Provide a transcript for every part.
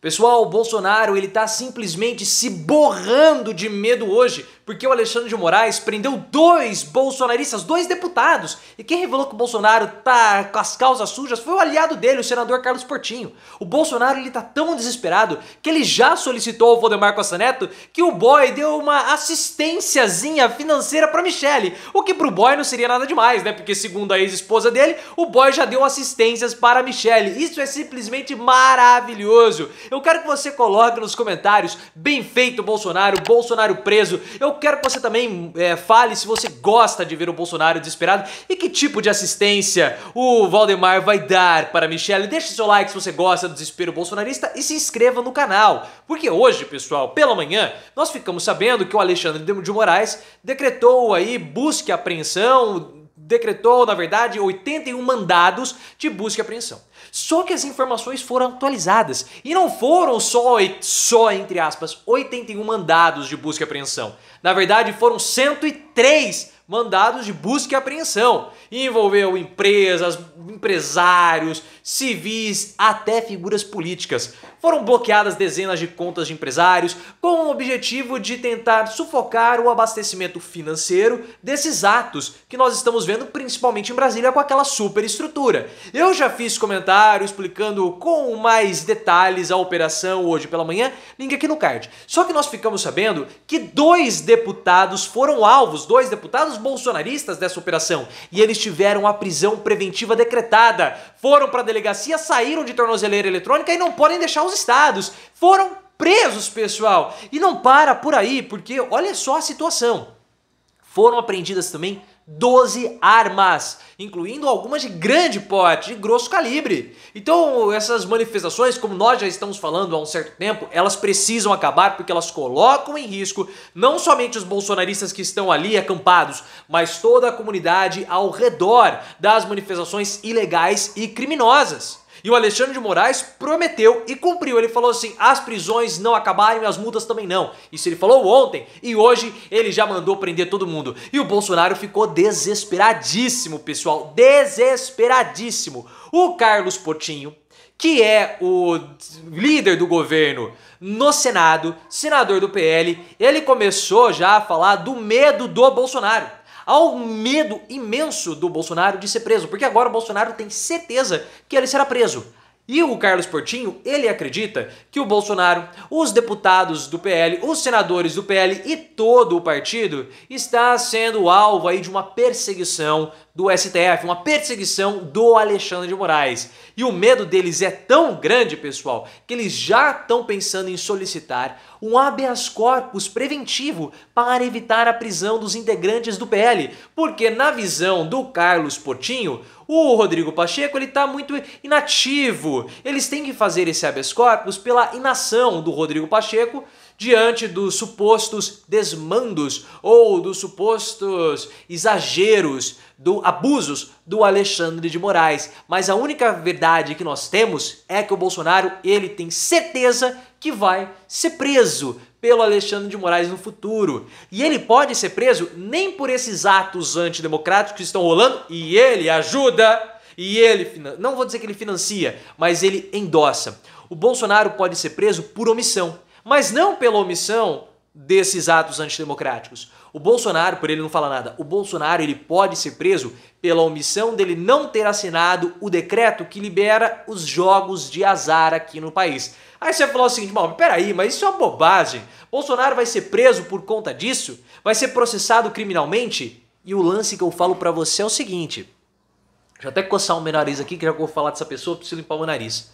Pessoal, o Bolsonaro ele está simplesmente se borrando de medo hoje, porque o Alexandre de Moraes prendeu dois bolsonaristas, dois deputados. E quem revelou que o Bolsonaro tá com as causas sujas foi o aliado dele, o senador Carlos Portinho. O Bolsonaro ele tá tão desesperado que ele já solicitou ao Valdemar Costa Neto que o boy deu uma assistênciazinha financeira para Michele, o que pro boy não seria nada demais, né? Porque segundo a ex-esposa dele, o boy já deu assistências para Michele. Isso é simplesmente maravilhoso. Eu quero que você coloque nos comentários, bem feito Bolsonaro, Bolsonaro preso. Eu quero que você também é, fale se você gosta de ver o Bolsonaro desesperado e que tipo de assistência o Valdemar vai dar para a Michelle. Deixe seu like se você gosta do desespero bolsonarista e se inscreva no canal. Porque hoje, pessoal, pela manhã, nós ficamos sabendo que o Alexandre de Moraes decretou aí busca e apreensão, decretou, na verdade, 81 mandados de busca e apreensão. Só que as informações foram atualizadas e não foram só, só entre aspas, 81 mandados de busca e apreensão. Na verdade, foram 103 mandados de busca e apreensão. E envolveu empresas, empresários, civis, até figuras políticas. Foram bloqueadas dezenas de contas de empresários com o objetivo de tentar sufocar o abastecimento financeiro desses atos que nós estamos vendo principalmente em Brasília com aquela superestrutura. Eu já fiz comentário explicando com mais detalhes a operação hoje pela manhã, link aqui no card. Só que nós ficamos sabendo que dois deputados foram alvos, dois deputados bolsonaristas dessa operação, e eles tiveram a prisão preventiva decretada. Foram para a delegacia saíram de tornozeleira eletrônica e não podem deixar os estados. Foram presos, pessoal. E não para por aí, porque olha só a situação. Foram apreendidas também 12 armas, incluindo algumas de grande porte, de grosso calibre. Então, essas manifestações, como nós já estamos falando há um certo tempo, elas precisam acabar porque elas colocam em risco não somente os bolsonaristas que estão ali acampados, mas toda a comunidade ao redor das manifestações ilegais e criminosas. E o Alexandre de Moraes prometeu e cumpriu. Ele falou assim: as prisões não acabaram e as multas também não. Isso ele falou ontem e hoje ele já mandou prender todo mundo. E o Bolsonaro ficou desesperadíssimo, pessoal. Desesperadíssimo. O Carlos Potinho, que é o líder do governo no Senado, senador do PL, ele começou já a falar do medo do Bolsonaro há um medo imenso do Bolsonaro de ser preso, porque agora o Bolsonaro tem certeza que ele será preso. E o Carlos Portinho, ele acredita que o Bolsonaro, os deputados do PL, os senadores do PL e todo o partido está sendo alvo aí de uma perseguição do STF, uma perseguição do Alexandre de Moraes. E o medo deles é tão grande, pessoal, que eles já estão pensando em solicitar um habeas corpus preventivo para evitar a prisão dos integrantes do PL, porque na visão do Carlos Portinho, o Rodrigo Pacheco ele está muito inativo. Eles têm que fazer esse habeas corpus pela inação do Rodrigo Pacheco diante dos supostos desmandos ou dos supostos exageros do abusos do Alexandre de Moraes. Mas a única verdade que nós temos é que o Bolsonaro, ele tem certeza que vai ser preso pelo Alexandre de Moraes no futuro. E ele pode ser preso nem por esses atos antidemocráticos que estão rolando e ele ajuda e ele, não vou dizer que ele financia, mas ele endossa. O Bolsonaro pode ser preso por omissão, mas não pela omissão desses atos antidemocráticos. O Bolsonaro, por ele não falar nada, o Bolsonaro ele pode ser preso pela omissão dele não ter assinado o decreto que libera os jogos de azar aqui no país. Aí você falou o seguinte, mal, peraí, mas isso é uma bobagem. Bolsonaro vai ser preso por conta disso? Vai ser processado criminalmente? E o lance que eu falo para você é o seguinte, deixa eu até coçar o meu nariz aqui que já vou falar dessa pessoa, preciso limpar o meu nariz.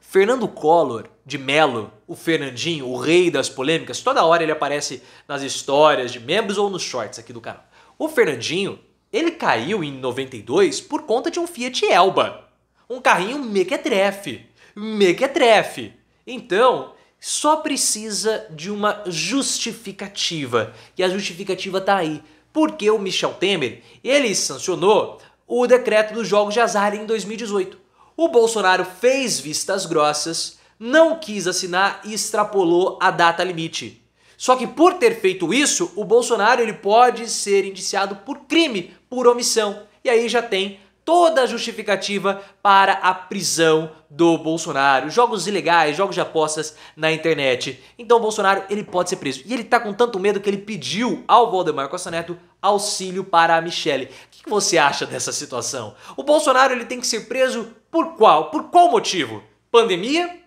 Fernando Collor de Mello o Fernandinho, o rei das polêmicas, toda hora ele aparece nas histórias de membros ou nos shorts aqui do canal. O Fernandinho, ele caiu em 92 por conta de um Fiat Elba. Um carrinho mequetrefe. Mequetrefe. Então, só precisa de uma justificativa. E a justificativa tá aí. Porque o Michel Temer, ele sancionou o decreto dos jogos de azar em 2018. O Bolsonaro fez vistas grossas não quis assinar e extrapolou a data limite. Só que por ter feito isso, o Bolsonaro ele pode ser indiciado por crime, por omissão. E aí já tem toda a justificativa para a prisão do Bolsonaro. Jogos ilegais, jogos de apostas na internet. Então o Bolsonaro ele pode ser preso. E ele tá com tanto medo que ele pediu ao Valdemar Costa Neto auxílio para a Michelle. O que, que você acha dessa situação? O Bolsonaro ele tem que ser preso por qual? Por qual motivo? Pandemia?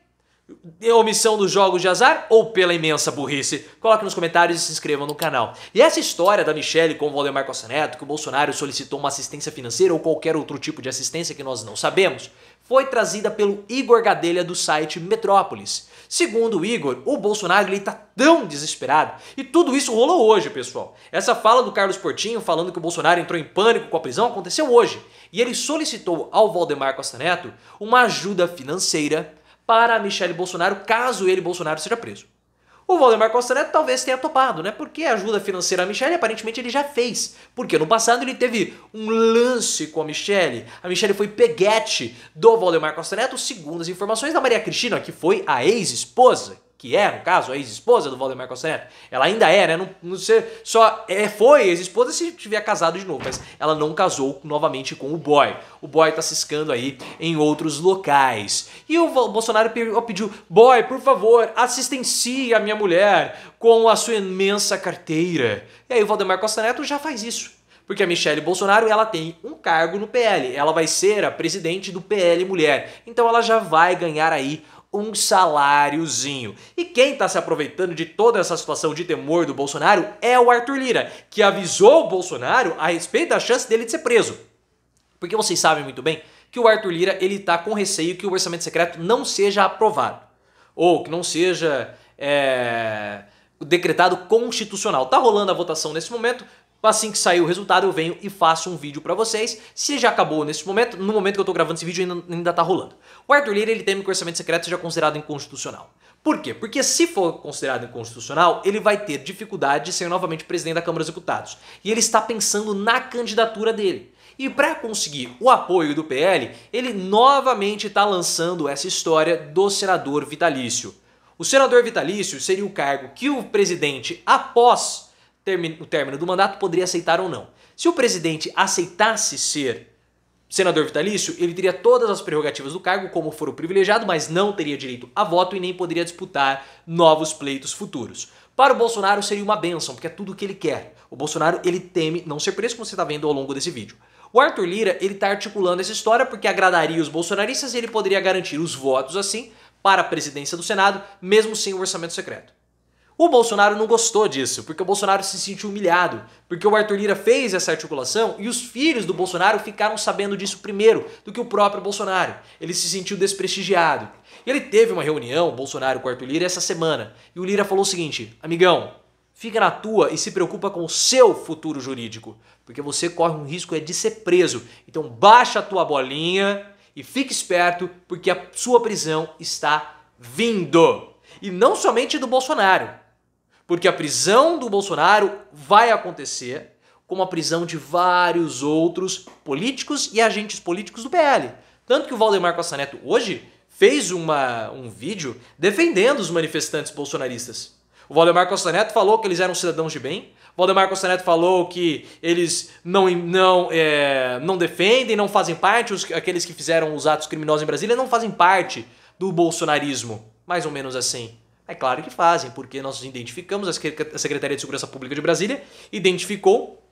É omissão dos jogos de azar ou pela imensa burrice? Coloque nos comentários e se inscreva no canal. E essa história da Michelle com o Valdemar Costa Neto, que o Bolsonaro solicitou uma assistência financeira ou qualquer outro tipo de assistência que nós não sabemos, foi trazida pelo Igor Gadelha do site Metrópolis. Segundo o Igor, o Bolsonaro ele tá tão desesperado. E tudo isso rolou hoje, pessoal. Essa fala do Carlos Portinho falando que o Bolsonaro entrou em pânico com a prisão aconteceu hoje. E ele solicitou ao Valdemar Costa Neto uma ajuda financeira para Michele Bolsonaro, caso ele, Bolsonaro, seja preso. O Valdemar Costa Neto talvez tenha topado, né? Porque ajuda financeira a Michelle, aparentemente, ele já fez. Porque no passado ele teve um lance com a Michelle. A Michelle foi peguete do Valdemar Costa Neto, segundo as informações da Maria Cristina, que foi a ex-esposa que é, no caso, a ex-esposa do Valdemar Neto, ela ainda é, né? Não, não sei, só é, foi ex-esposa se tiver casado de novo, mas ela não casou novamente com o boy. O boy tá ciscando aí em outros locais. E o Bolsonaro pediu, boy, por favor, assistencia a minha mulher com a sua imensa carteira. E aí o Valdemar Neto já faz isso. Porque a Michelle Bolsonaro ela tem um cargo no PL, ela vai ser a presidente do PL Mulher, então ela já vai ganhar aí um saláriozinho. E quem está se aproveitando de toda essa situação de temor do Bolsonaro é o Arthur Lira, que avisou o Bolsonaro a respeito da chance dele de ser preso. Porque vocês sabem muito bem que o Arthur Lira ele está com receio que o orçamento secreto não seja aprovado ou que não seja é, decretado constitucional. Tá rolando a votação nesse momento. Assim que sair o resultado, eu venho e faço um vídeo para vocês. Se já acabou nesse momento, no momento que eu estou gravando esse vídeo ainda, ainda tá rolando. O Arthur Lira, ele teme que o orçamento secreto seja considerado inconstitucional. Por quê? Porque se for considerado inconstitucional, ele vai ter dificuldade de ser novamente presidente da Câmara dos Deputados. E ele está pensando na candidatura dele. E para conseguir o apoio do PL, ele novamente está lançando essa história do senador vitalício. O senador vitalício seria o cargo que o presidente, após o término do mandato, poderia aceitar ou não. Se o presidente aceitasse ser senador vitalício, ele teria todas as prerrogativas do cargo como foro privilegiado, mas não teria direito a voto e nem poderia disputar novos pleitos futuros. Para o Bolsonaro seria uma benção, porque é tudo o que ele quer. O Bolsonaro ele teme não ser preso, como você está vendo ao longo desse vídeo. O Arthur Lira ele está articulando essa história porque agradaria os bolsonaristas e ele poderia garantir os votos assim para a presidência do Senado, mesmo sem o orçamento secreto. O Bolsonaro não gostou disso, porque o Bolsonaro se sentiu humilhado, porque o Arthur Lira fez essa articulação e os filhos do Bolsonaro ficaram sabendo disso primeiro do que o próprio Bolsonaro. Ele se sentiu desprestigiado. ele teve uma reunião, o Bolsonaro com o Arthur Lira, essa semana, e o Lira falou o seguinte: amigão, fica na tua e se preocupa com o seu futuro jurídico, porque você corre um risco é de ser preso. Então baixa a tua bolinha e fique esperto, porque a sua prisão está vindo. E não somente do Bolsonaro, porque a prisão do Bolsonaro vai acontecer, como a prisão de vários outros políticos e agentes políticos do PL. Tanto que o Valdemar Costa Neto hoje fez uma, um vídeo defendendo os manifestantes bolsonaristas. O Valdemar Costa Neto falou que eles eram cidadãos de bem. O Valdemar Costa Neto falou que eles não, não, é, não defendem, não fazem parte, os, aqueles que fizeram os atos criminosos em Brasília não fazem parte do bolsonarismo. Mais ou menos assim. É claro que fazem, porque nós identificamos, a Secretaria de Segurança Pública de Brasília identificou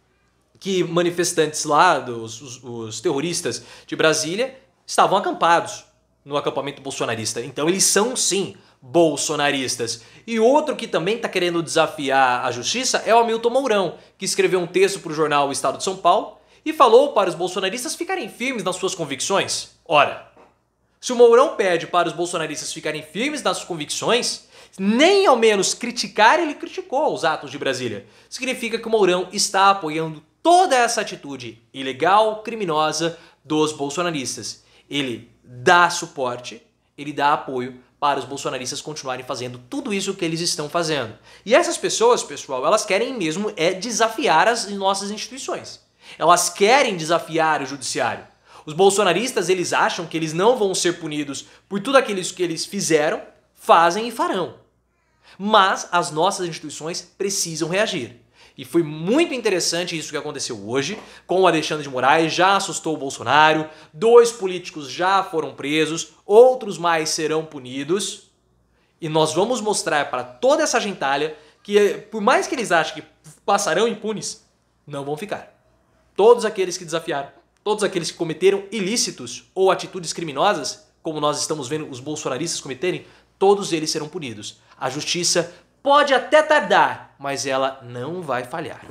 que manifestantes lá, dos, os, os terroristas de Brasília, estavam acampados no acampamento bolsonarista. Então eles são sim bolsonaristas. E outro que também está querendo desafiar a justiça é o Hamilton Mourão, que escreveu um texto para o jornal o Estado de São Paulo e falou para os bolsonaristas ficarem firmes nas suas convicções. Ora, se o Mourão pede para os bolsonaristas ficarem firmes nas suas convicções, nem ao menos criticar, ele criticou os atos de Brasília. Significa que o Mourão está apoiando toda essa atitude ilegal, criminosa dos bolsonaristas. Ele dá suporte, ele dá apoio para os bolsonaristas continuarem fazendo tudo isso que eles estão fazendo. E essas pessoas, pessoal, elas querem mesmo é desafiar as nossas instituições. Elas querem desafiar o judiciário. Os bolsonaristas, eles acham que eles não vão ser punidos por tudo aquilo que eles fizeram, fazem e farão. Mas as nossas instituições precisam reagir. E foi muito interessante isso que aconteceu hoje, com o Alexandre de Moraes já assustou o Bolsonaro, dois políticos já foram presos, outros mais serão punidos. E nós vamos mostrar para toda essa gentalha que, por mais que eles achem que passarão impunes, não vão ficar. Todos aqueles que desafiaram, todos aqueles que cometeram ilícitos ou atitudes criminosas, como nós estamos vendo os bolsonaristas cometerem, todos eles serão punidos. A justiça pode até tardar, mas ela não vai falhar.